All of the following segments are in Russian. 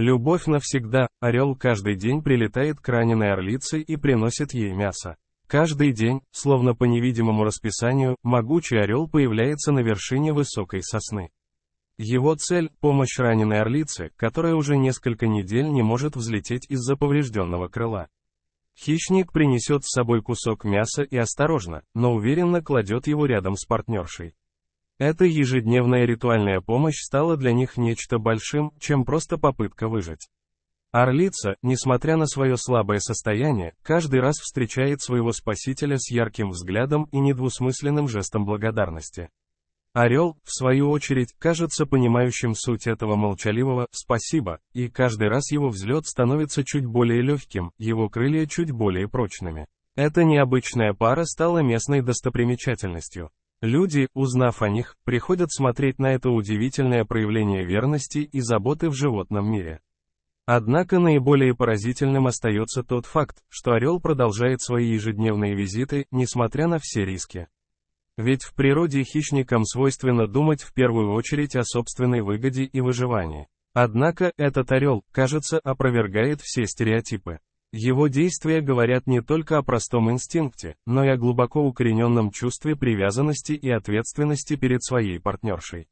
Любовь навсегда, орел каждый день прилетает к раненой орлице и приносит ей мясо. Каждый день, словно по невидимому расписанию, могучий орел появляется на вершине высокой сосны. Его цель – помощь раненой орлице, которая уже несколько недель не может взлететь из-за поврежденного крыла. Хищник принесет с собой кусок мяса и осторожно, но уверенно кладет его рядом с партнершей. Эта ежедневная ритуальная помощь стала для них нечто большим, чем просто попытка выжить. Орлица, несмотря на свое слабое состояние, каждый раз встречает своего спасителя с ярким взглядом и недвусмысленным жестом благодарности. Орел, в свою очередь, кажется понимающим суть этого молчаливого «спасибо», и каждый раз его взлет становится чуть более легким, его крылья чуть более прочными. Эта необычная пара стала местной достопримечательностью. Люди, узнав о них, приходят смотреть на это удивительное проявление верности и заботы в животном мире. Однако наиболее поразительным остается тот факт, что орел продолжает свои ежедневные визиты, несмотря на все риски. Ведь в природе хищникам свойственно думать в первую очередь о собственной выгоде и выживании. Однако, этот орел, кажется, опровергает все стереотипы. Его действия говорят не только о простом инстинкте, но и о глубоко укорененном чувстве привязанности и ответственности перед своей партнершей.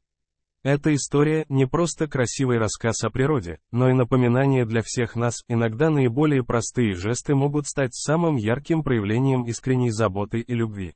Эта история не просто красивый рассказ о природе, но и напоминание для всех нас, иногда наиболее простые жесты могут стать самым ярким проявлением искренней заботы и любви.